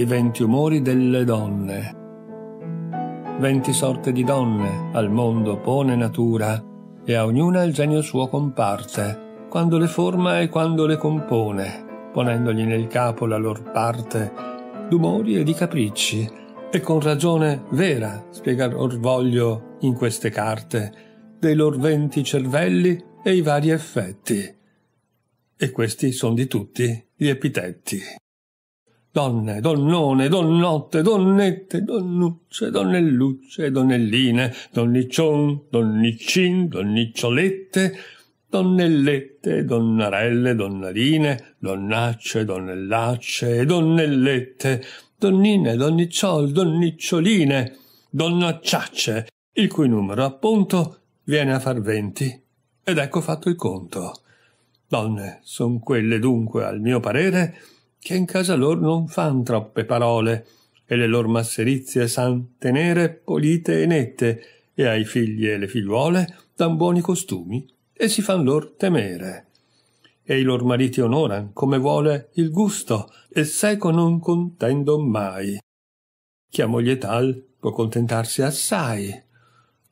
i venti umori delle donne. Venti sorte di donne al mondo pone natura, e a ognuna il genio suo comparte, quando le forma e quando le compone, ponendogli nel capo la lor parte, d'umori e di capricci, e con ragione vera spiega l'orgoglio in queste carte, dei lor venti cervelli e i vari effetti. E questi sono di tutti gli epitetti. Donne, donnone, donnotte, donnette, donnucce, donnellucce, donnelline, donniccion, donnicin, donnicciolette, donnellette, donnarelle, donnarine, donnacce, donnellacce, donnellette, donnine, donnicciol, donniccioline, donnacciacce, il cui numero appunto viene a far venti. Ed ecco fatto il conto. Donne son quelle dunque, al mio parere, che in casa lor non fan troppe parole e le lor masserizie san tenere polite e nette e ai figli e le figliuole dan buoni costumi e si fan lor temere e i lor mariti onoran come vuole il gusto e seco non contendo mai chi ha moglie tal può contentarsi assai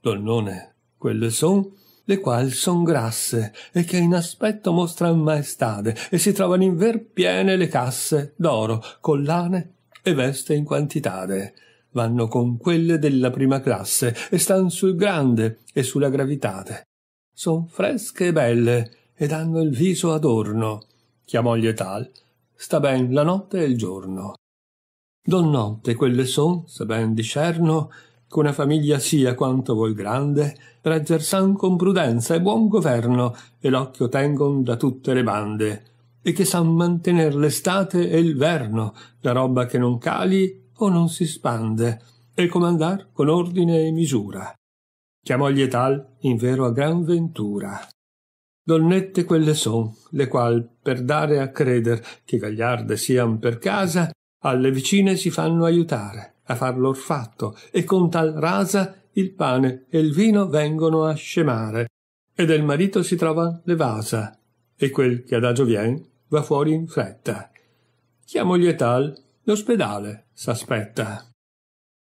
donnone quelle son le quali son grasse e che in aspetto mostran maestade e si trovano in ver piene le casse d'oro, collane e veste in quantitade. Vanno con quelle della prima classe e stan sul grande e sulla gravitate. Son fresche e belle ed hanno il viso adorno. Chiamoglie tal, sta ben la notte e il giorno. Don notte quelle son, se ben discerno, che una famiglia sia quanto vuol grande, reggersan con prudenza e buon governo, e l'occhio tengon da tutte le bande, e che san mantener l'estate e il verno, da roba che non cali o non si spande, e comandar con ordine e misura. Chiamoglie tal, in vero a gran ventura. Donnette quelle son, le qual, per dare a creder che gagliarde sian per casa, alle vicine si fanno aiutare a far fatto, e con tal rasa il pane e il vino vengono a scemare, e del marito si trova le vasa, e quel che adagio vien va fuori in fretta. Chiamo gli etal, l'ospedale s'aspetta.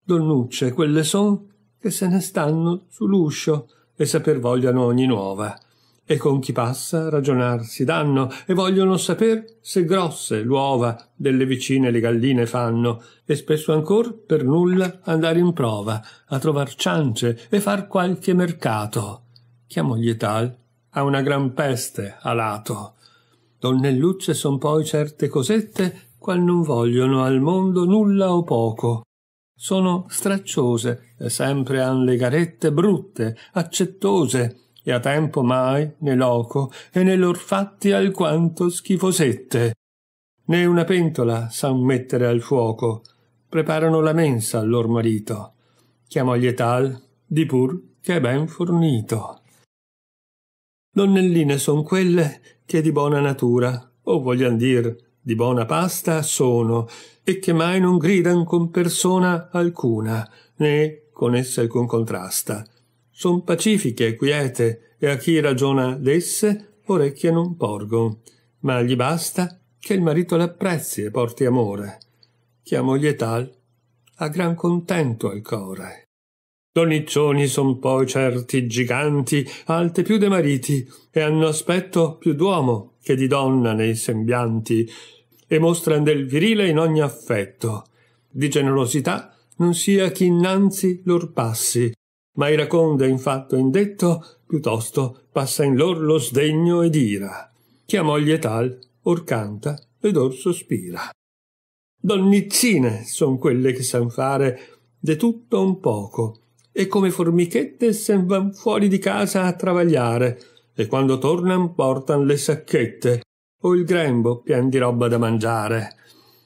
Donnucce, quelle son che se ne stanno sull'uscio e saper vogliano ogni nuova e con chi passa ragionar si danno e vogliono saper se grosse l'uova delle vicine le galline fanno e spesso ancor per nulla andare in prova a trovar ciance e far qualche mercato chiamogli tal a una gran peste alato donnellucce son poi certe cosette qual non vogliono al mondo nulla o poco sono stracciose e sempre han le garette brutte accettose e a tempo mai, né loco, e né lor fatti alquanto schifosette. Né una pentola san mettere al fuoco, preparano la mensa al lor marito, chiamoglie tal, di pur che è ben fornito. Donnelline son quelle che di buona natura, o voglian dir di buona pasta, sono, e che mai non gridan con persona alcuna, né con essa alcun contrasta, son pacifiche e quiete, e a chi ragiona d'esse orecchie non porgo, ma gli basta che il marito l'apprezzi e porti amore. Chiamoglie tal a gran contento al core. Doniccioni son poi certi giganti, alte più de mariti, e hanno aspetto più d'uomo che di donna nei sembianti, e mostran del virile in ogni affetto. Di generosità non sia chi innanzi lor passi, ma i Iraconda infatto indetto piuttosto passa in lor lo sdegno ed ira. Chiamò gli etal, or canta ed or sospira. Donnizzine son quelle che san fare de tutto un poco, e come formichette sen van fuori di casa a travagliare, e quando tornan portan le sacchette, o il grembo pien di roba da mangiare,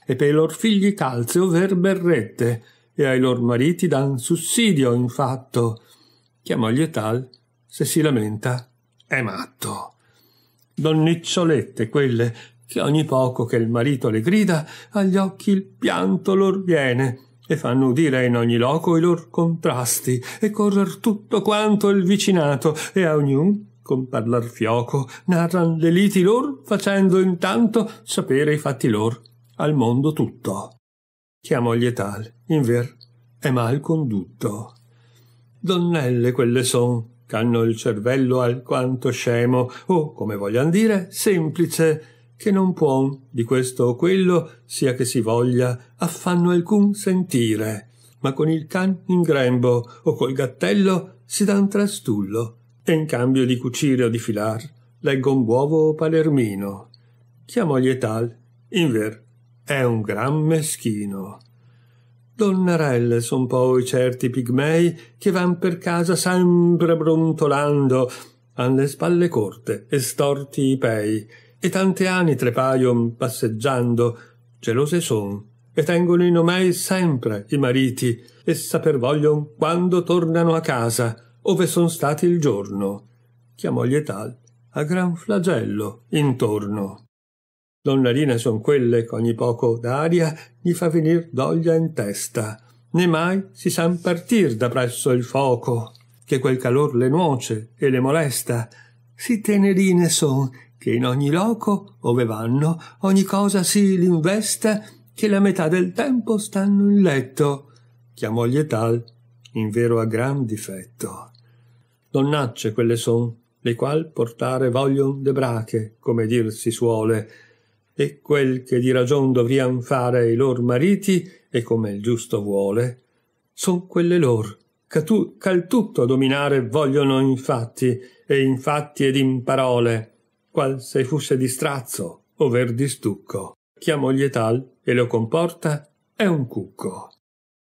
e per lor figli calze o ver berrette, e ai lor mariti dan sussidio infatto, che a moglie tal, se si lamenta, è matto. Donnicciolette quelle, che ogni poco che il marito le grida, agli occhi il pianto lor viene, e fanno udire in ogni loco i lor contrasti, e correr tutto quanto il vicinato, e a ognun con parlar fioco, narran le liti lor, facendo intanto sapere i fatti lor al mondo tutto chiamò gli tal, in ver è mal condutto. Donnelle quelle son, c'hanno il cervello alquanto scemo, o, come voglian dire, semplice, che non puon di questo o quello, sia che si voglia, affanno alcun sentire, ma con il can in grembo o col gattello si dan trastullo, e in cambio di cucire o di filar, leggon buovo o palermino. Chiamò in ver è un gran meschino. Donnarelle son poi certi pigmei che van per casa sempre brontolando, han le spalle corte e storti i pei, e tante anitre paion passeggiando, gelose son, e tengono in omei sempre i mariti, e saper voglion quando tornano a casa, ove son stati il giorno. Chiamò gli tal a gran flagello intorno. Donnarina son quelle ch'ogni poco d'aria gli fa venir doglia in testa, né mai si san partir da presso il foco, che quel calor le nuoce e le molesta. Si tenerine son che in ogni loco, ove vanno, ogni cosa si l'investa che la metà del tempo stanno in letto. Chiamoglie tal, in vero a gran difetto. Donnacce quelle son, le qual portare voglion de brache, come dir si suole, e quel che di ragion dovrian fare i lor mariti, e come il giusto vuole, son quelle lor, che tu, cal tutto dominare vogliono infatti, e infatti ed in parole, qual se fosse di strazzo, over di stucco, chiamoglie tal, e lo comporta, è un cucco.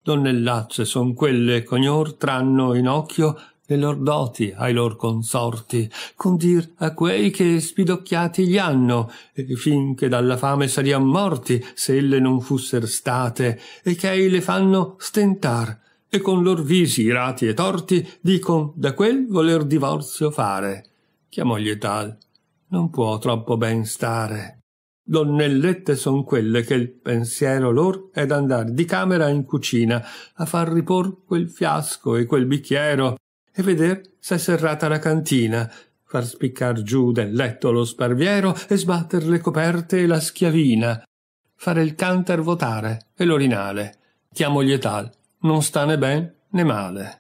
Donnellacce son quelle che tranno in occhio le lor doti ai lor consorti, con dir a quei che spidocchiati gli hanno, e finché dalla fame sarian morti, se elle non fusser state, e che ei le fanno stentar, e con lor visi irati e torti dicon da quel voler divorzio fare. Chiamoglie tal, non può troppo ben stare. Donnellette son quelle che il pensiero lor è d'andar di camera in cucina a far ripor quel fiasco e quel bicchiero e veder se è serrata la cantina, far spiccar giù del letto lo sparviero e sbatter le coperte e la schiavina, fare il canter votare e l'orinale. Chiamo lietal, non sta né ben né male.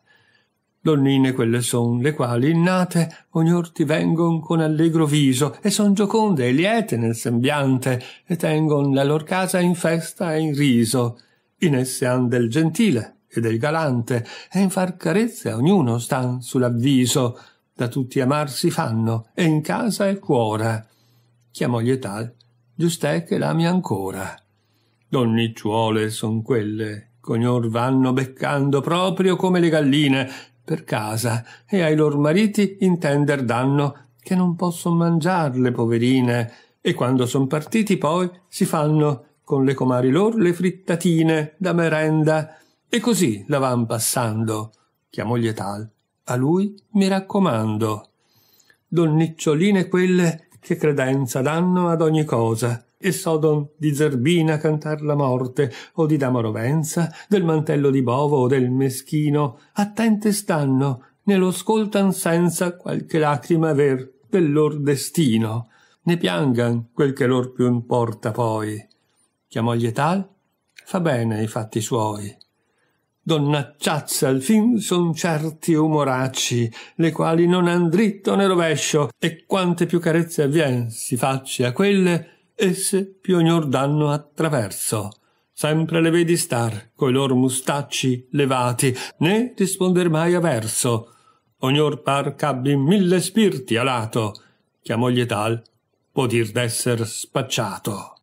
Donnine quelle son, le quali innate ognor ti vengon con allegro viso e son gioconde e liete nel sembiante e tengon la lor casa in festa e in riso. In esse han del gentile, e del galante, e in far carezze a ognuno stan sull'avviso, da tutti amar si fanno, e in casa e cuora. Chiamò tal, giustè che l'ami ancora. Donnicciuole son quelle, cognor vanno beccando proprio come le galline, per casa, e ai lor mariti intender danno, che non posson mangiar le poverine, e quando son partiti poi si fanno con le comari lor le frittatine da merenda e così la van passando, chiamò Lietal. A lui mi raccomando. Donniccioline quelle che credenza danno ad ogni cosa e sodon di Zerbina cantar la morte, o di Dama Rovenza, del mantello di Bovo o del meschino, attente stanno, ne lo ascoltan senza qualche lacrima aver del lor destino, ne piangan quel che lor più importa poi. Chiamò tal, fa bene i fatti suoi. Donnacciazze al fin son certi umoracci, le quali non han dritto né rovescio, e quante più carezze avvien si facci a quelle, esse più ognor danno attraverso. Sempre le vedi star, coi lor mustacci levati, né risponder mai a verso. Ognor par ch'abbi mille spirti alato, che a moglie tal può dir d'esser spacciato.